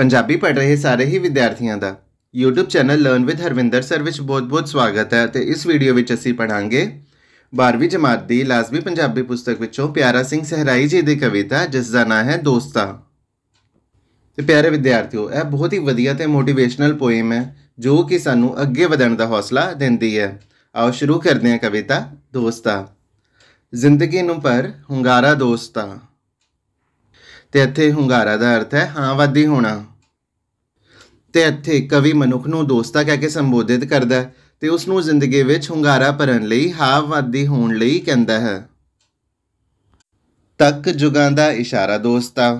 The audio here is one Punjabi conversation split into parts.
पंजाबी पढ़ रहे सारे ही विद्यार्थियों का YouTube channel learn with Harvinder sir विच बहुत बहुत स्वागत है तो इस वीडियो असी पढ़ा बारहवीं जमात की लाजमी पंजाबी पुस्तक विचों प्यारा सिंह सहराई जी की कविता जिसका ना है दोस्ता तो प्यारे विद्यार्थियों यह बहुत ही वजिया मोटिवेशनल पोएम है जो कि सानू अगे वन का हौसला देती है आओ शुरू कर दें कविता दोस्ता जिंदगी पर हुंगारा दोस्ता तो इतें हुंगारा का अर्थ है हाँ वादी होना ਤੇ ਇੱਥੇ ਕਵੀ ਮਨੁੱਖ ਨੂੰ ਦੋਸਤਾ ਕਹਿ ਕੇ ਸੰਬੋਧਿਤ ਕਰਦਾ ਤੇ ਉਸ ਨੂੰ ਜ਼ਿੰਦਗੀ ਵਿੱਚ ਹੁੰਗਾਰਾ ਭਰਨ ਲਈ ਹਾਵਵਾਦੀ ਹੋਣ ਲਈ ਕਹਿੰਦਾ ਹੈ ਤੱਕ ਜੁਗਾਂ ਦਾ ਇਸ਼ਾਰਾ ਦੋਸਤਾ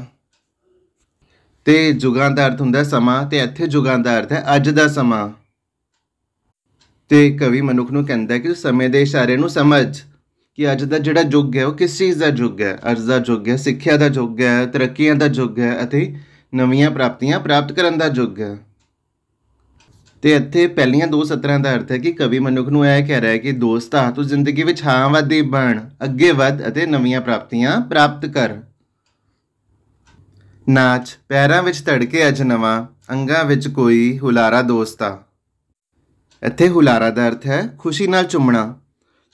ਤੇ ਜੁਗਾਂ ਦਾ ਅਰਥ ਹੁੰਦਾ ਸਮਾਂ ਤੇ ਇੱਥੇ ਜੁਗਾਂ ਦਾ ਅਰਥ ਹੈ ਅੱਜ ਦਾ ਸਮਾਂ ਤੇ ਕਵੀ ਮਨੁੱਖ ਨੂੰ ਕਹਿੰਦਾ ਕਿ ਸਮੇਂ ਦੇ ਇਸ਼ਾਰੇ ਨੂੰ ਸਮਝ ਕਿ ਅੱਜ ਦਾ ਜਿਹੜਾ ਯੁੱਗ ਹੈ ਉਹ ਕਿਸ ਚੀਜ਼ ਦਾ ਯੁੱਗ ਹੈ ਅਰਜ਼ਾ ਯੁੱਗ ਹੈ ਸਿੱਖਿਆ ਦਾ ਯੁੱਗ ਹੈ ਤਰੱਕੀਆਂ ਦਾ ਯੁੱਗ ਹੈ ਅਤੇ ਨਵੀਆਂ ਪ੍ਰਾਪਤੀਆਂ ਪ੍ਰਾਪਤ ਕਰਨ ਦਾ ਯੁੱਗ ਹੈ ਤੇ ਇੱਥੇ ਪਹਿਲੀਆਂ ਦੋ ਸਤਰਾਂ ਦਾ ਅਰਥ ਹੈ ਕਿ ਕਵੀ ਮਨੁੱਖ ਨੂੰ ਇਹ ਕਹਿ ਰਿਹਾ ਹੈ ਕਿ ਦੋਸਤਾ ਤੂੰ ਜ਼ਿੰਦਗੀ ਵਿੱਚ ਹਾਂ ਵਾਦੀ ਬਣ ਅੱਗੇ ਵਧ ਅਤੇ ਨਵੀਆਂ ਪ੍ਰਾਪਤੀਆਂ ਪ੍ਰਾਪਤ ਕਰ ਨਾਚ ਪੈਰਾਂ ਵਿੱਚ ਧੜਕੇ ਅਜ ਨਵਾਂ ਅੰਗਾਂ ਵਿੱਚ ਕੋਈ ਹੁਲਾਰਾ ਦੋਸਤਾ ਇੱਥੇ ਹੁਲਾਰਾ ਦਾ ਅਰਥ ਹੈ ਖੁਸ਼ੀ ਨਾਲ ਚੁੰਮਣਾ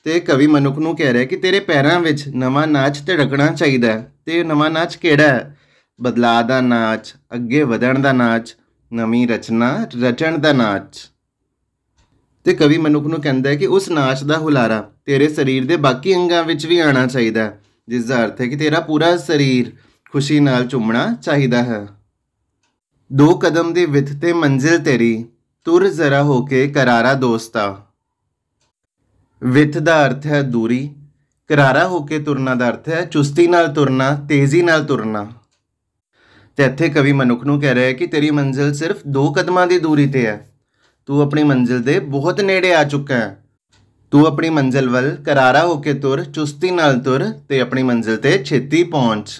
ਤੇ ਕਵੀ ਮਨੁੱਖ ਨੂੰ ਕਹਿ ਰਿਹਾ ਕਿ ਤੇਰੇ ਪੈਰਾਂ ਵਿੱਚ ਨਵਾਂ ਨਾਚ ਧੜਕਣਾ ਚਾਹੀਦਾ ਹੈ ਤੇ ਨਵਾਂ ਨਾਚ ਕਿਹੜਾ ਹੈ ਬਦਲਾ ਦਾ ਨਾਚ ਅੱਗੇ ਵਧਣ ਦਾ ਨਾਚ ਨਵੀਂ ਰਚਨਾ ਰਚਣ ਦਾ ਨਾਚ ਤੇ ਕਵੀ ਮਨੁੱਖ ਨੂੰ ਕਹਿੰਦਾ ਹੈ ਕਿ ਉਸ ਨਾਚ ਦਾ ਹੁਲਾਰਾ ਤੇਰੇ ਸਰੀਰ ਦੇ ਬਾਕੀ ਅੰਗਾਂ ਵਿੱਚ ਵੀ ਆਣਾ ਚਾਹੀਦਾ ਜਿਸ ਦਾ ਅਰਥ ਹੈ ਕਿ ਤੇਰਾ ਪੂਰਾ ਸਰੀਰ ਖੁਸ਼ੀ ਨਾਲ ਝੁੰਮਣਾ ਚਾਹੀਦਾ ਹੈ ਦੋ ਕਦਮ ਦੇ ਵਿਥ ਤੇ ਮੰਜ਼ਿਲ ਤੇਰੀ ਤੁਰ ਜ਼ਰਾ ਹੋ ਕੇ ਕਰਾਰਾ ਦੋਸਤਾ ਵਿਥ ਦਾ ਅਰਥ ਹੈ ਦੂਰੀ ਕਰਾਰਾ ਹੋ ਕੇ ਤੁਰਨਾ ਦਾ ਅਰਥ ਹੈ ਚੁਸਤੀ ਨਾਲ ਤੁਰਨਾ ਤੇਜ਼ੀ ਨਾਲ ਤੁਰਨਾ तो इतने कवि मनुख न कह रहा है कि तेरी मंजिल सिर्फ दो कदम की दूरी पर है तू अपनी मंजिल के बहुत नेड़े आ चुका है तू अपनी मंजिल वल करारा होकर तुर चुस्ती तुर तो अपनी मंजिल से छेती पहुँच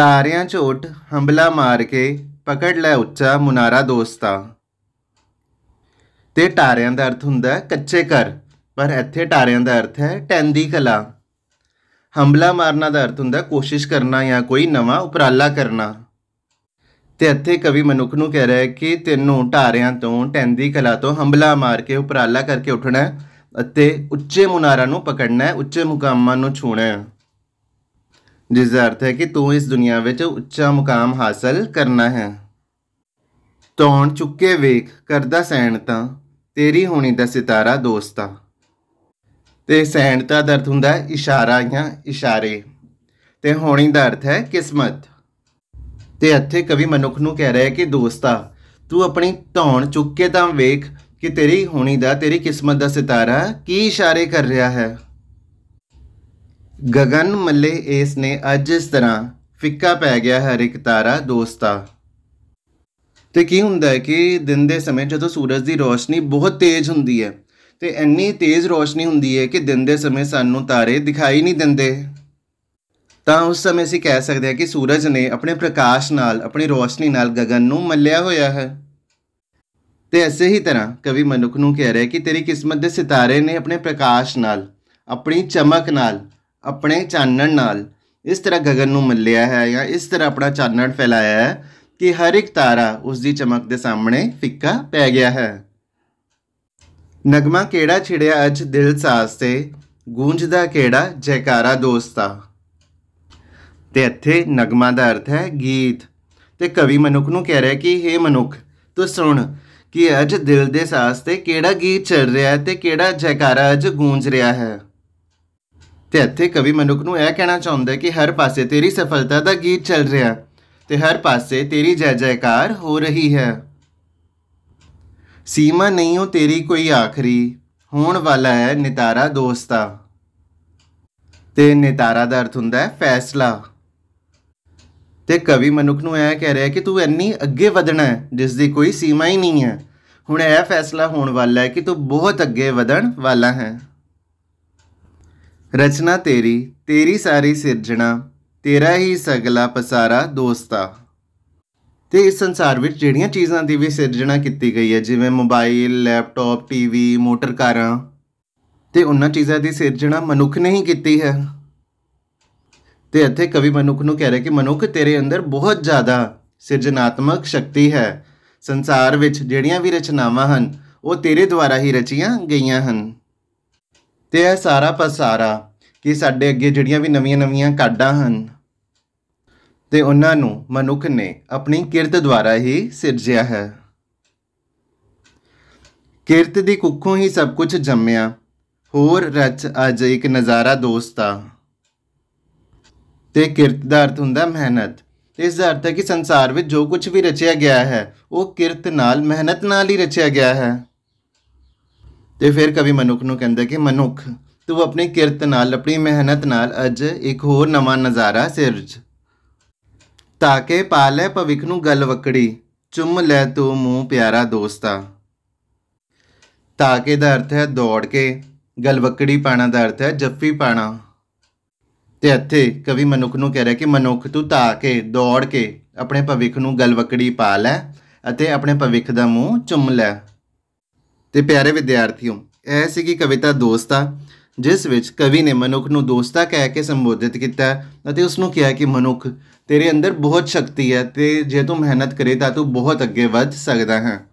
टारिया चोट हंबला मार के पकड़ लै उच्चा मुनारा दोस्ता तो टारिया का अर्थ हों कच्चे घर पर इतने टारिया का अर्थ है टेंदी कला ਹੰਬਲਾ ਮਾਰਨਾ ਦਾ ਅਰਥ ਹੁੰਦਾ ਕੋਸ਼ਿਸ਼ ਕਰਨਾ ਜਾਂ ਕੋਈ ਨਵਾਂ ਉਪਰਾਲਾ ਕਰਨਾ ਤੇ ਇੱਥੇ ਕਵੀ ਮਨੁੱਖ ਨੂੰ ਕਹਿ ਰਿਹਾ ਹੈ ਕਿ ਤੈਨੂੰ ਢਾਰਿਆਂ ਤੋਂ ਟੈਂਦੀ ਕਲਾ ਤੋਂ ਹੰਬਲਾ ਮਾਰ ਕੇ ਉਪਰਾਲਾ ਕਰਕੇ ਉੱਠਣਾ ਹੈ ਅਤੇ ਉੱਚੇ ਮੁਨਾਰਾ ਨੂੰ ਪਕੜਨਾ ਹੈ ਉੱਚੇ ਮੁਕਾਮਾਂ ਨੂੰ ਛੂਣਾ ਹੈ ਜਿਸ ਦਾ ਅਰਥ ਹੈ ਕਿ ਤੂੰ ਇਸ ਦੁਨੀਆ ਵਿੱਚ ਉੱਚਾ ਮੁਕਾਮ ਹਾਸਲ ਕਰਨਾ ਹੈ ਤੌਣ ਚੁੱਕੇ ਵੇਖ ਕਰਦਾ ਸੈਣ ਤਾਂ ਤੇਰੀ ਹੋਣੀ ਦਾ ਸਿਤਾਰਾ ਦੋਸਤਾ ਤੇ ਸਹਿਣ ਦਾ ਅਰਥ ਹੁੰਦਾ ਹੈ ਇਸ਼ਾਰਾ ਜਾਂ ਇਸ਼ਾਰੇ ਤੇ ਹੋਣੀ ਦਾ ਅਰਥ ਹੈ ਕਿਸਮਤ ਤੇ ਇੱਥੇ ਕਵੀ ਮਨੁੱਖ ਨੂੰ ਕਹਿ ਰਿਹਾ ਹੈ ਕਿ ਦੋਸਤਾ ਤੂੰ ਆਪਣੀ ਧੌਣ ਚੁੱਕ ਕੇ ਤਾਂ ਵੇਖ ਕਿ ਤੇਰੀ ਹੋਣੀ ਦਾ ਤੇਰੀ ਕਿਸਮਤ ਦਾ ਸਿਤਾਰਾ ਕੀ ਇਸ਼ਾਰੇ ਕਰ ਰਿਹਾ ਹੈ ਗगन ਮੱਲੇ ਇਸ ਨੇ ਅੱਜ ਇਸ ਤਰ੍ਹਾਂ ਫਿੱਕਾ ਪੈ ਗਿਆ ਹਰ ਇੱਕ ਤਾਰਾ ਦੋਸਤਾ ਤੇ ਕੀ ਹੁੰਦਾ ਹੈ ਕਿ ਦਿਨ ਦੇ ਸਮੇਂ ਜਦੋਂ ਸੂਰਜ ਦੀ ਰੋਸ਼ਨੀ ਬਹੁਤ ਤੇਜ਼ ਹੁੰਦੀ ਹੈ ਤੇ ਇੰਨੀ ਤੇਜ਼ ਰੋਸ਼ਨੀ ਹੁੰਦੀ ਹੈ ਕਿ ਦਿਨ ਦੇ ਸਮੇਂ ਸਾਨੂੰ ਤਾਰੇ ਦਿਖਾਈ ਨਹੀਂ ਦਿੰਦੇ ਤਾਂ ਉਸ ਸਮੇਂ ਅਸੀਂ ਕਹਿ ਸਕਦੇ ਹਾਂ ਕਿ ਸੂਰਜ ਨੇ ਆਪਣੇ ਪ੍ਰਕਾਸ਼ ਨਾਲ ਆਪਣੀ ਰੋਸ਼ਨੀ ਨਾਲ ਗਗਨ ਨੂੰ ਮੱਲਿਆ ਹੋਇਆ ਹੈ ਤੇ ਐਸੇ ਹੀ ਤਰ੍ਹਾਂ ਕਵੀ ਮਨੁੱਖ ਨੂੰ ਕਹਿ ਰਿਹਾ ਕਿ ਤੇਰੀ ਕਿਸਮਤ ਦੇ ਸਿਤਾਰੇ ਨੇ ਆਪਣੇ ਪ੍ਰਕਾਸ਼ ਨਾਲ ਆਪਣੀ ਚਮਕ ਨਾਲ ਆਪਣੇ ਚਾਨਣ ਨਾਲ ਇਸ ਤਰ੍ਹਾਂ ਗगन ਨੂੰ ਮੱਲਿਆ ਹੈ ਜਾਂ ਇਸ ਤਰ੍ਹਾਂ ਆਪਣਾ ਚਾਨਣ ਫੈਲਾਇਆ ਹੈ ਕਿ ਹਰ ਇੱਕ ਤਾਰਾ ਉਸ ਦੀ ਚਮਕ ਦੇ ਸਾਹਮਣੇ ਫਿੱਕਾ ਪੈ ਗਿਆ ਹੈ ਨਗਮਾ ਕਿਹੜਾ ਛਿੜਿਆ ਅੱਜ ਦਿਲ ਸਾਸ ਤੇ ਗੂੰਜਦਾ ਕਿਹੜਾ ਜੈਕਾਰਾ ਦੋਸਤਾ ਤੇ ਇੱਥੇ ਨਗਮਾ ਦਾ ਅਰਥ ਹੈ ਗੀਤ ਤੇ ਕਵੀ ਮਨੁੱਖ ਨੂੰ ਕਹਿ ਰਿਹਾ ਕਿ हे ਮਨੁੱਖ ਤੂੰ ਸੁਣ ਕਿ ਅੱਜ ਦਿਲ ਦੇ ਸਾਸ ਤੇ ਕਿਹੜਾ ਗੀਤ ਚੱਲ ਰਿਹਾ ਹੈ ਤੇ ਕਿਹੜਾ ਜੈਕਾਰਾ ਅੱਜ ਗੂੰਜ ਰਿਹਾ ਹੈ ਤੇ ਇੱਥੇ ਕਵੀ ਮਨੁੱਖ ਨੂੰ ਇਹ ਕਹਿਣਾ ਚਾਹੁੰਦਾ ਹੈ ਕਿ ਹਰ ਪਾਸੇ ਤੇਰੀ ਸਫਲਤਾ ਦਾ ਗੀਤ ਚੱਲ ਰਿਹਾ ਤੇ ਹਰ ਪਾਸੇ ਤੇਰੀ ਜੈ ਜੈਕਾਰ ਹੋ ਰਹੀ ਹੈ ਸੀਮਾ ਨਹੀਂ ਉਹ ਤੇਰੀ ਕੋਈ ਆਖਰੀ ਹੋਣ ਵਾਲਾ ਹੈ ਨਿਤਾਰਾ ਦੋਸਤਾ ਤੇ ਨਿਤਾਰਾ ਦਾ ਅਰਥ ਹੁੰਦਾ ਹੈ ਫੈਸਲਾ ਤੇ ਕਵੀ ਮਨੁੱਖ ਨੂੰ ਇਹ ਕਹਿ ਰਿਹਾ ਕਿ ਤੂੰ ਇੰਨੀ ਅੱਗੇ ਵਧਣਾ ਹੈ ਜਿਸ ਦੀ ਕੋਈ ਸੀਮਾ ਹੀ ਨਹੀਂ ਹੈ ਹੁਣ ਇਹ ਫੈਸਲਾ ਹੋਣ ਵਾਲਾ ਹੈ ਕਿ ਤੂੰ ਬਹੁਤ ਅੱਗੇ ਵਧਣ ਵਾਲਾ ਹੈ ਰਚਨਾ ਤੇਰੀ ਤੇਰੀ ਸਾਰੀ ਸਿਰਜਣਾ ਤੇਰਾ ਹੀ ਸਗਲਾ ਪਸਾਰਾ ਦੋਸਤਾ ਤੇ ਇਸ ਸੰਸਾਰ ਵਿੱਚ ਜਿਹੜੀਆਂ ਚੀਜ਼ਾਂ ਦੀ ਵੀ ਸਿਰਜਣਾ ਕੀਤੀ ਗਈ ਹੈ ਜਿਵੇਂ ਮੋਬਾਈਲ ਲੈਪਟਾਪ ਟੀਵੀ ਮੋਟਰ ਕਾਰਾਂ ਤੇ ਉਹਨਾਂ ਚੀਜ਼ਾਂ ਦੀ ਸਿਰਜਣਾ ਮਨੁੱਖ ਨੇ ਹੀ ਕੀਤੀ ਹੈ ਤੇ ਇੱਥੇ ਕਵੀ ਮਨੁੱਖ ਨੂੰ ਕਹਿ ਰਿਹਾ ਕਿ ਮਨੁੱਖ ਤੇਰੇ ਅੰਦਰ ਬਹੁਤ ਜ਼ਿਆਦਾ ਸਿਰਜਣਾਤਮਕ ਸ਼ਕਤੀ ਹੈ ਸੰਸਾਰ ਵਿੱਚ ਜਿਹੜੀਆਂ ਵੀ ਰਚਨਾਵਾਂ ਹਨ ਉਹ ਤੇਰੇ ਦੁਆਰਾ ਹੀ ਰਚੀਆਂ ਗਈਆਂ ਹਨ ਤੇ ਇਹ ਸਾਰਾ ਪਸਾਰਾ ਕਿ ਸਾਡੇ ਅੱਗੇ ਜਿਹੜੀਆਂ ਵੀ ਨਵੀਆਂ-ਨਵੀਆਂ ਕਾਢਾਂ ਹਨ ਤੇ ਉਹਨਾਂ ਨੂੰ ਮਨੁੱਖ ਨੇ ਆਪਣੀ ਕਿਰਤ ਦੁਆਰਾ ਹੀ ਸਿਰਜਿਆ ਹੈ ਕਿਰਤ ਦੀ ਕੁੱਖੋਂ ਹੀ ਸਭ ਕੁਝ ਜੰਮਿਆ ਹੋਰ ਰਚ ਅਜ ਇੱਕ ਨਜ਼ਾਰਾ ਦੋਸਤਾ ਤੇ ਕਿਰਤ ਦਾ ਅਰਥ ਹੁੰਦਾ ਮਿਹਨਤ ਇਸ ਦਾ ਅਰਥ ਹੈ ਕਿ ਸੰਸਾਰ ਵਿੱਚ ਜੋ ਕੁਝ ਵੀ ਰਚਿਆ ਗਿਆ ਹੈ ਉਹ ਕਿਰਤ ਨਾਲ ਮਿਹਨਤ ਨਾਲ ਹੀ ਰਚਿਆ ਗਿਆ ਹੈ ਤੇ ਫਿਰ ਕਵੀ ਮਨੁੱਖ ਨੂੰ ਕਹਿੰਦਾ ਕਿ ਮਨੁੱਖ ਤੂੰ ਆਪਣੀ ਕਿਰਤ ਨਾਲ ਆਪਣੀ ਮਿਹਨਤ ਨਾਲ ਅੱਜ ਇੱਕ ਹੋਰ ਨਵਾਂ ਨਜ਼ਾਰਾ ਸਿਰਜ ਤਾਕੇ ਪਾ ਲੈ ਭਵਿਖ ਨੂੰ ਗਲ ਵਕੜੀ ਚੁੰਮ ਲੈ ਤੂੰ ਮੂੰਹ ਪਿਆਰਾ ਦੋਸਤਾ ਤਾਕੇ ਦਾ ਅਰਥ ਹੈ ਦੌੜ ਕੇ ਗਲਵਕੜੀ ਪਾਣਾ ਦਾ ਅਰਥ ਹੈ ਜੱਫੀ ਪਾਣਾ ਤੇ ਇੱਥੇ ਕਵੀ ਮਨੁੱਖ ਨੂੰ ਕਹਿ ਰਿਹਾ ਕਿ ਮਨੁੱਖ ਤੂੰ ਤਾਕੇ ਦੌੜ ਕੇ ਆਪਣੇ ਭਵਿੱਖ ਨੂੰ ਗਲਵਕੜੀ ਪਾ ਲੈ ਅਤੇ ਆਪਣੇ ਭਵਿੱਖ ਦਾ ਮੂੰਹ ਚੁੰਮ ਲੈ ਤੇ ਪਿਆਰੇ ਵਿਦਿਆਰਥੀਓ ਐਸੀ ਕੀ ਕਵਿਤਾ ਦੋਸਤਾ ਜਿਸ ਵਿੱਚ ਕਵੀ ਨੇ ਮਨੁੱਖ ਨੂੰ ਦੋਸਤਾ ਕਹਿ ਕੇ ਸੰਬੋਧਿਤ ਕੀਤਾ ਅਤੇ ਉਸ ਨੂੰ ਕਿਹਾ ਕਿ ਮਨੁੱਖ ਤੇਰੇ ਅੰਦਰ ਬਹੁਤ ਸ਼ਕਤੀ ਹੈ ਤੇ ਜੇ ਤੂੰ ਮਿਹਨਤ ਕਰੇ ਤਾਂ ਤੂੰ ਬਹੁਤ ਅੱਗੇ ਵੱਧ ਸਕਦਾ ਹੈ